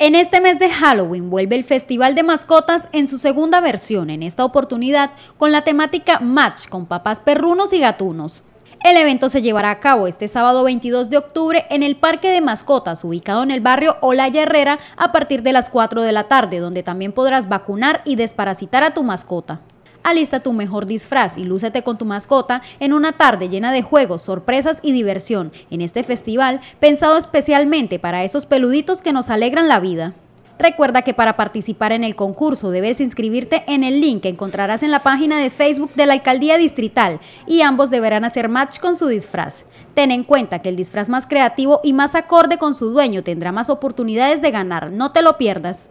En este mes de Halloween vuelve el Festival de Mascotas en su segunda versión, en esta oportunidad con la temática Match con papás perrunos y gatunos. El evento se llevará a cabo este sábado 22 de octubre en el Parque de Mascotas, ubicado en el barrio Olaya Herrera, a partir de las 4 de la tarde, donde también podrás vacunar y desparasitar a tu mascota. Alista tu mejor disfraz y lúcete con tu mascota en una tarde llena de juegos, sorpresas y diversión en este festival pensado especialmente para esos peluditos que nos alegran la vida. Recuerda que para participar en el concurso debes inscribirte en el link que encontrarás en la página de Facebook de la Alcaldía Distrital y ambos deberán hacer match con su disfraz. Ten en cuenta que el disfraz más creativo y más acorde con su dueño tendrá más oportunidades de ganar, no te lo pierdas.